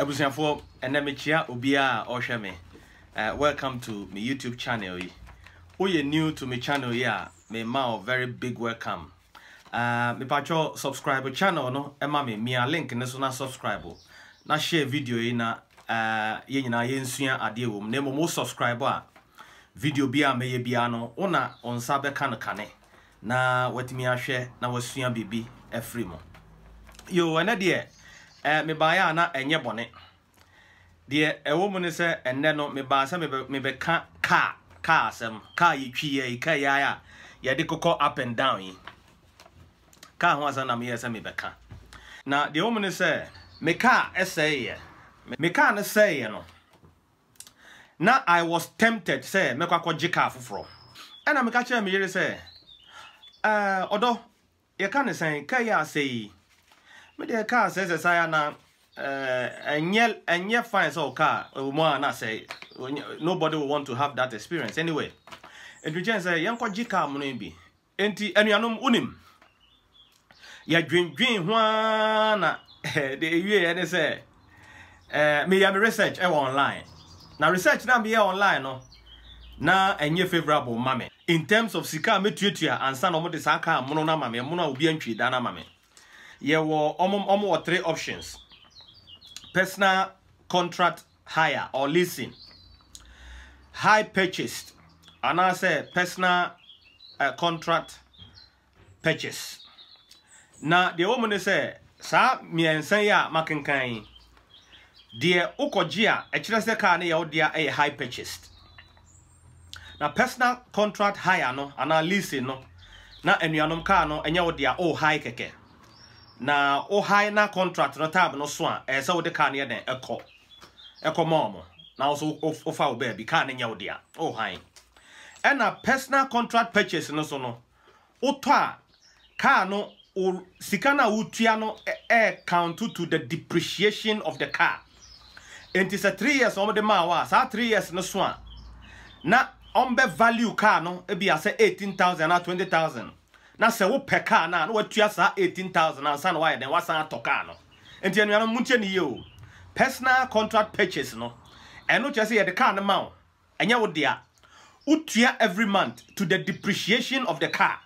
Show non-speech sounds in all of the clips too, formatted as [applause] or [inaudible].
abusuafoɔ ɛnɛ mekyia obiara a ɔhwɛ me uh, welcome to my youtube channel yi woyɛ new to my channel yi a ma wɔ very big welcome uh, mepatwɛ subscribe channel no ɛma me mia link ne so na subscribe na share video yi na uh, yɛn nyinaa yɛnsua adeɛ wɔ mu na mmom wo subscribe a video bi a mɛyɛ biara no wo na wo nsa bɛka no kane na watumi ahwɛ na wasua biribi afiri mu yo ɛnɛ deɛ ɛɛ eh, mebaeɛ a na ɛnyɛ bɔne deɛ ɛwɔ mu ne sɛ ɛnnɛ no mebaa sɛ mebɛka kaa kaa asɛm kaa yɛtwiyɛ yi kaa yɛayɛ a yɛde kokɔ up and down yi kaa ho asɛm na meyɛ sɛ mebɛka na deɛ ɛwɔ mu ne sɛ me kaa ɛsɛeɛ me kaa no sɛeɛ no na i was tempted sɛ mɛkɔ akɔgye kaa foforɔ ɛna meka kyerɛ me yere sɛ ɛɛ ɔdɔ yɛka ne sɛn kaa yɛ asɛ yi me deɛ kaa sɛ sɛ saa na eh, ɛnyɛ ɛnyɛ fine sɛ ɔkaa ɛwɔ a na sɛ nobody will want to have that experience anyway ntukyɛn sɛ yɛnkɔ gye kaa mu no bi nti anuanom wonim yɛdwendwen ho ara na [laughs] eh, de ewie yɛ ne sɛ ɛɛ eh, meyɛ me research ɛwɔ online na research na meyɛ online no na ɛnyɛ favourable ma me in terms of sika a metuatua ansa na wɔde saa kaa mono no ama me mono a obi antwi da no ama me yɛwɔ ɔmo ɔmo wɔ three options personal contract hire or leasing high purchase anaasɛ personal uh, contract purchase na the wɔ mu ne sɛ saa mmiɛnsa yi a makenkan yi deɛ wokɔgye a high purchased na personal contract hire no anaa leasing no na anuanom kaa no ɛnyɛ wo dea ɔwɔ oh, high kɛkɛ na wohae na contract no tab no so a ɛyɛ eh, sɛ wode kar no yɛ den ɛkɔ ɛkɔ ma ɔmo na wo so wofa wo baabi kar no nyɛ wo dea wohae ɛna personal contract purchase no so no wotɔ a car no sika na a wotua no ɛɛ count to the depreciation of the car nti sɛ three years na de ma wa Sa three years no so a na ɔmbɛ value car no ebi asɛ eighteen thousand na twenty thousand na sɛ wopɛ kaa no a na watua saa 18000 ansa na wayɛ dɛn wasan atɔ kaa no nti anuanom montie ne yie o personal contract purchase no ɛno kyerɛ sɛ yɛde kaa no ma wo ɛnyɛ wo dea wotua every month to the depreciation of the car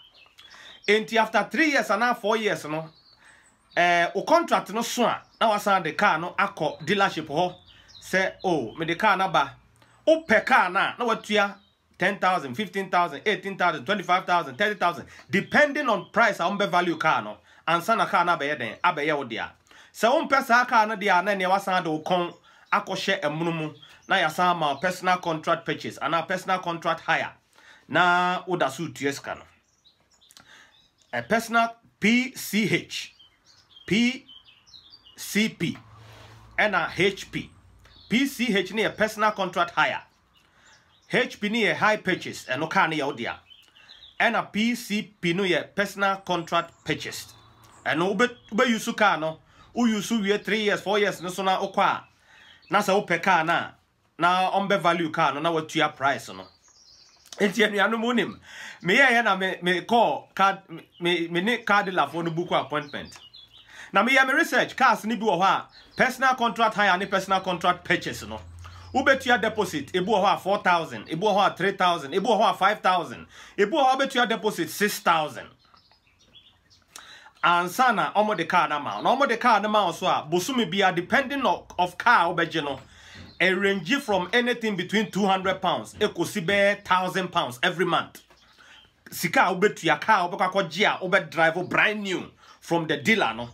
nti after three years anaa four years no ɛɛ eh, contract no so a na wasan de kaa no akɔ dealership hɔ sɛ o oh, mede kaa no aba wopɛ kaa no a na watua 10000 15000 18000 25000 30000 depending on price a wɔmbɛ value car no And ansa na car no abɛyɛ den abɛyɛ wo dea sɛ wompɛ saa car no deɛ a na nea wasan de wo kɔn akɔhyɛ ɛmono mu na yɛasan ama personal contract purchase and anaa personal contract hire na woda so retua sika no a personal pch pcp ɛna hp pch ne yɛ personal contract hire hp no yɛ high purchase ɛno eh, car no yɛ wo dea ɛna pcp no yɛ personal contract purchase ɛno wobɛyu so car no woyu so wie 3 years 4 years no so na wokɔ a na sɛ wopɛ car no a na ɔmbɛ value car no na watua price no e nti anuanom wonim meyɛyɛ na mekɔɔ card me ne car dealerfoɔ no book appointment na meyɛ me research cars no bi wɔ hɔ a personal contract hire ne personal contract purchase no wobɛtua deposit ebi wɔ hɔ a four thousand Ebu wɔ hɔ a three thousand Ebu wɔ hɔ a five thousand ebi wɔ hɔ a wobɛtua deposit six thousand ansa na wɔn de car no ma na wɔn de car no ma so a bosomi bia depending of, of car wobɛgye no arrange e from anything between two hundred pounds ekosi bɛɛ thousand pounds every month sika a wobɛtua car a wobɛkɔ akɔgye a wobɛdrive brand new from the dealer no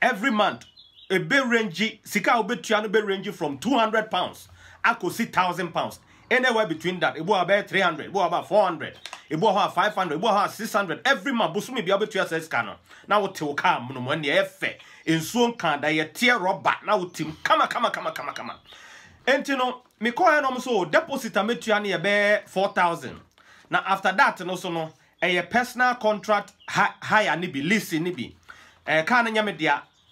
every month ebe range sika a wobɛtua no be range from two hundred pounds. I could see thousand pounds anywhere between that It ebu abɛɛ three hundred ebu abɛɛ four hundred It hɔ a five hundred ebu hɔ a six hundred every month bosomi bi abɛtua sɛ sika no na wote wo kaa monomo ɛnneɛ ɛfɛ nsuo nkaa da yɛteɛ rɔba na wotim kama kama kama kama kama nti no mekɔɛ nom so deposit a mɛtua no yɛbɛɛ four thousand na after that no so no a personal contract hire ne bi lease ne bi ɛɛ kaa no nyɛ me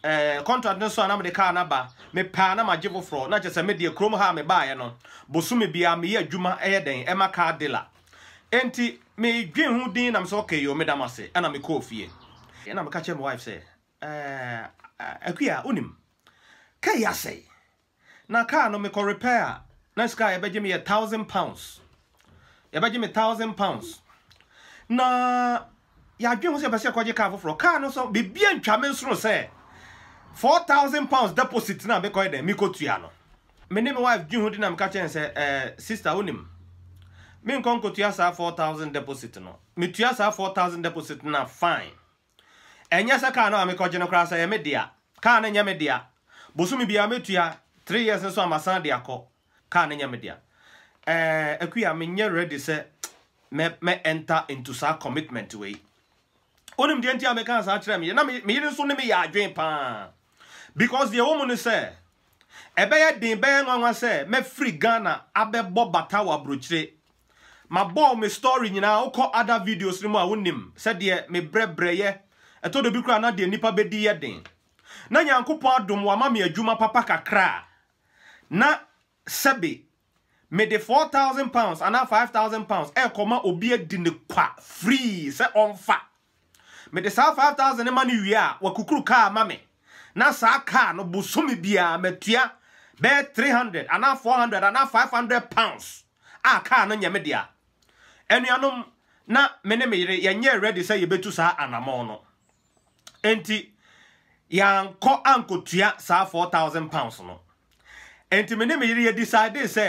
eh contract no so na me car na ba me pa na magye foforɔ na kyɛ sɛ me deɛ kurom ha me baeɛ no bosome bia me yɛ adwuma ɛyɛ den ɛma car dealer enti me dwen ho din na me sɛ okay yo me dam ase ɛna me kɔɔ fie ɛna me ka kyerɛ my wife sɛ eh akua onim ka yɛ asɛe na car no mekɔ repair na sika yɛbɛgye me yɛ thousand pounds yɛbɛgye me thousand pounds na yɛadwen ho sɛ yɛbɛsɛ yɛkɔgye car foforɔ car no so biribia ntwa me nsoro sɛ four thousand pounds deposit na mekɔyɛ dɛ mekɔtua no me ne me wife dwi ho di na meka kyɛn sɛ ɛɛ eh, sista wonim menkɔ nkɔtua saa four thousand deposit no metua saa four thousand deposit na fine ɛnyɛ sɛ kaa no a mekɔgye no koraa sɛ ɛyɛ me dea kaa no nyɛ me dea bosomi biara metua three years nso amasan de akɔ kaa no nyɛ me dea ɛɛ eh, akuya menyɛ ready sɛ mɛ mɛ enter into saa commitment wei onim deɛ nti a mekaa saa kyerɛ me na meyere nso ne meyɛ adwen paa because deɛ wɔn mu no sɛ ɛbɛyɛ den bɛyɛ nwanwa sɛ mɛfiri ghana abɛbɔ bata wɔ aburokyire mabɔ me story nyinaa wokɔ other videos no mu a wonim sɛdeɛ mebrɛbrɛyɛ ɛtɔ do bi koraa na deɛ nnipa bɛdi ye den na nyankopɔn adom wama me adwuma papa kakra na sɛbe mede 4000 pounds anaa 5000 pounds ɛɛkɔma obi adi ne kwa free sɛ ɔmfa mede saa 5000 ne ma no wie a wakukuru kaa ma me na saa car no bosome biara matua bɛyɛ 300 anaa 400 anaa 500 pounds a car no nyɛ me dea anuanom na me ne me yere yɛnyɛ ready sɛ yɛbɛtu saa anammɔn no enti yɛankɔ ankɔtua saa 4000 pounds no enti me ne me yere yɛdecide sɛ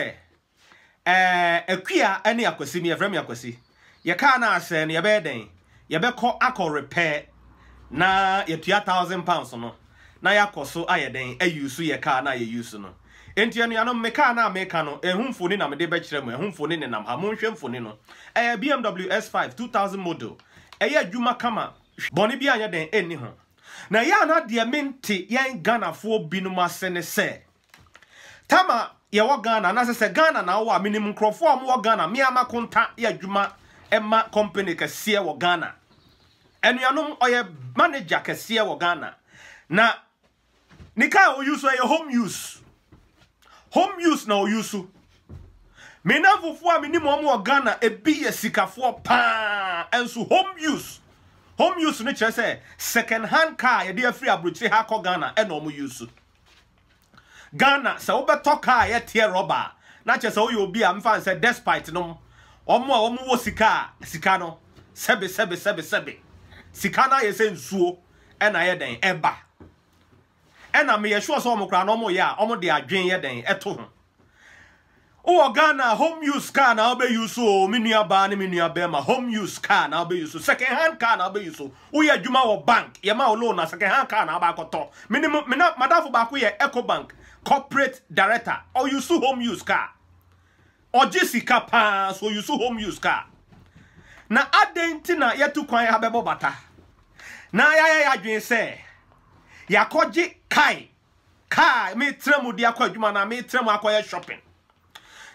ɛɛ eh, akua ne akwasi no yɛfrɛ me akwasi yɛkaa no ahyɛ no yɛbɛyɛ dɛn yɛbɛkɔ akɔ repair na yɛtua 1000 pounds no na yɛakɔ so ayɛ dɛn usu yɛ kaa na yɛyusu no enti anuanom me kaa na meka no ɛho mfoni na mede bɛkyerɛ mu ɛho mfoni nenam ha monhwɛ mfoni no ɛyɛ bmw s5 2000 model ɛyɛ adwuma kama bɔne bi anyɛ den ɛnni ho na yɛ ana deɛ mente yɛn ghanafoɔ binom ase ne sɛ tama yɛwɔ ghana anaasɛ sɛ ghana na wowɔ a menim nkurɔfoɔ a mowɔ ghana meama konta yɛ adwuma ɛma company kɛseɛ wɔ ghana anuanom ɔyɛ manager kɛseɛ wɔ ghana na Nika kaa ɔyi so ɛyɛ home use home use na ɔyi e so Mena nnamfofoɔ a menim ɔmo wɔ ghana ebi yɛ sikafoɔ paa nso home use home use no kyerɛ sɛ second hand car yɛde afiri aburokyire ha kɔ ghana ɛna e ɔmo use ghana sɛ wobɛtɔ car yɛteɛ rɔba a na kyerɛ sɛ woyɛ obi a mfa sɛ despite nom ɔmo a ɔmo wɔ sika a sika no sɛbe sɛbe sɛbe sɛbe sika no ayɛ sɛ nsuo ɛna e ayɛ dɛn ɛba ɛna meyɛ sure sɛ na ɔmo a de adwen den ho home use car na wobɛyi so o me nuabaa ne me ma home use car na wobɛyi so second hand car na wobɛyi so woyɛ adwuma wɔ bank yɛma wo loan na second hand car na wobakɔtɔ madafo baako yɛ eco bank corporate director ɔyi home use car sika paa so home use car na na kwan bata na yɛakɔgye kae kaa metrɛ mu de akɔ adwuma na metrɛ mu akɔyɛ shopping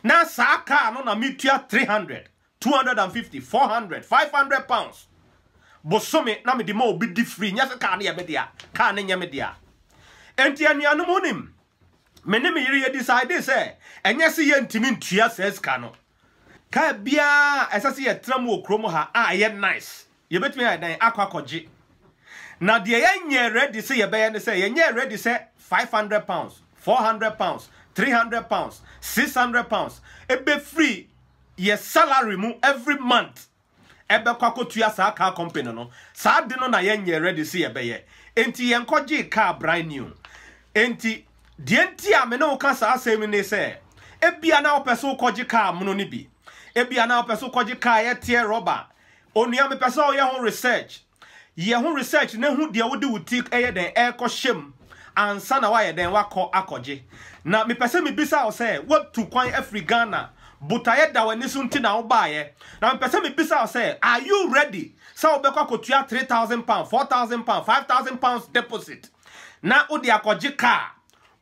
na saa kaa no na metua 300 250 400 500 pounds bosome na mede ma obi di firi nyɛ sɛ kaa no yɛ me dea kaa no nyɛ me dea enti anuanom nim me ne me yiri yɛ decide sɛ ɛnyɛ sɛ yɛntumi ntua saa sika no kaa biara ɛsɛ sɛ yɛtena mu wɔ kurom ha a ɛyɛ nice yɛbɛtumi ayɛ dan akɔ akɔgye na deɛ yɛnyɛ ready sɛ yɛbɛyɛ ne sɛ yɛnyɛ ready sɛ five hundred pounds four hundred pounds three hundred pounds six hundred pounds ebe free yɛ salary mu every month ɛbɛkɔ tuya saa car company no saa de no na yɛnyɛ ready sɛ yɛbɛyɛ nti yɛnkɔgye car brand new Enti deɛ nti a me ne wo ka saa asɛm ne sɛ ebia na wopɛ sɛ wokɔgye car mono no bi ebia na wopɛ sɛ wokɔgye car yɛteɛ rɔba onua mepɛ sɛ woyɛ ho research yɛ ho research na hu deɛ wode wo ti ɛyɛ den ɛrekɔhyɛ mu ansa na wayɛ den wakɔ akɔgye na mepɛ sɛ mebisa wo what to kwan afiri ghana botaeɛ da w'ani so nti na wobaeɛ na mepɛ sɛ mebisa wo sɛ are you ready sɛ wobɛkɔ akɔtua 3000 pound 4000 pound 5000 pounds deposit na wode akɔgye kaa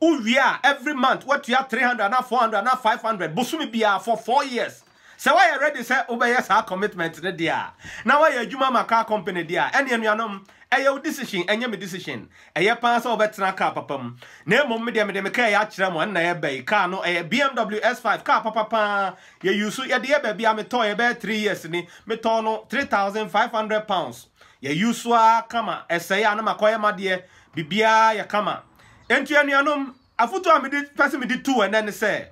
wowie a every month what you woatua 300 na 400 na 500 bosome biara for 4 years why you ready sɛ wobɛyɛ saa commitment no deɛ a na woayɛ adwuma ma car company deɛ a ɛne anuanom ɛyɛ wo decision ɛnyɛ me decision ɛyɛ paa sɛ wobɛtena car papa mu na mmom medeɛ mede me kaa yɛ akyerɛ mo ɛnna yɛbɛi car no ɛyɛ bmw s5 car papa Ye yɛyi ye yɛde yɛ baabi a metɔɔ yɛbɛyɛ 3 years ni metɔɔ no 3500 pounds Ye so a kama ɛsɛe a na makɔyɛ madeɛ biribiaa ye kama ɛntu anuanom afotuo a mede pɛ sɛ mede two and then say.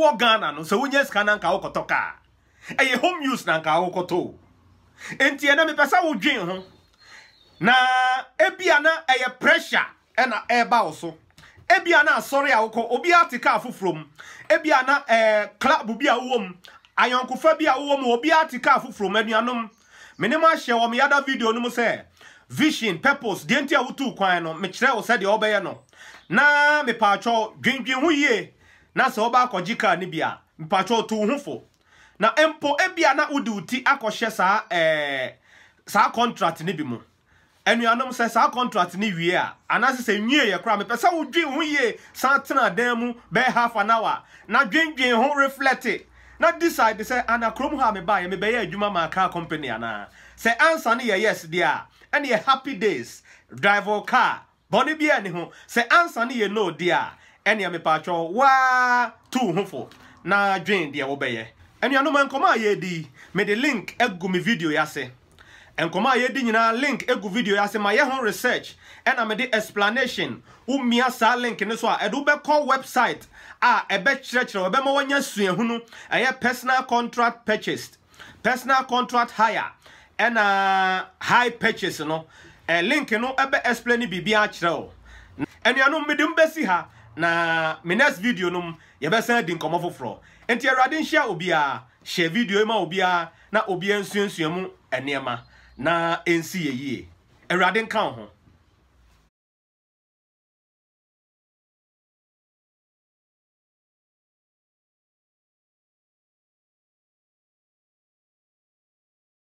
o Ghana no se wonye sika na nka wokɔtɔ kaa ɛyɛ home use na nka wokɔtɔ enti ɛna mepɛ sɛ wodwen ho na ebia na ɛyɛ pressure ɛna ɛba wo so ebia na asɔre a wokɔ obiara te kaa foforɔ mu ebia na ɛɛ club bi a wowɔ mu ayɔnkofa bi a wowɔ mu obiara te kaa foforɔ mu anuanom menem ahyɛ wɔ me yada video no mu sɛ vision purpose deɛ nti a wotu kwan no mekyerɛ wo sɛdeɛ wobɛyɛ no na mepaatwɔ dwendwen ho yie na sɛ wobɛakɔ gye kaa no bi a mpatwɛ ɔto wo ho fo na mpo ebia na wode wo ti akɔhyɛ saa eh, saa contract no bi mu anuanom sɛ saa contract no wie a anaasɛ sɛ nwieeɛ koraa mepɛ sɛ wodwe wo ho yie san tena dan mu bɛyɛ half an hour na dwendwen ho reflect na decide sɛ ana kurom hɔ a mebaeɛ mebɛyɛ adwuma ma car company anaa sɛ ansa no yɛ yes deɛ a ɛne yɛ happy days driver car bɔne biara ne ho sɛ ansa no yɛ no deɛ a ɛnea mepatwɔ waa tuu ho fo na dwen deɛ wobɛyɛ anuanom nkɔmɔ a yɛredi mede link egu me video yi ase nkɔmɔ a yɛredi nyinaa link egu video yi ase ma yɛ ho research ɛna mede explanation womia saa link ne so a ɛde wobɛkɔ website a ɛbɛkyerɛkyerɛ e ɛbɛma e wɔnya suahunu ɛyɛ e personal contract purchased personal contract hire ɛna high purchase no ɛ link no ɛbɛ explain biribi akyerɛ o anuanom mede mbɛsi ha na my next video no yɛbɛsan di nkɔmmɔ Enti nti share nhyia obiara hyɛ video ma obiara na obiara nsuansua mu nneɛma na ɛnsi yɛ yie awurade nka wo ho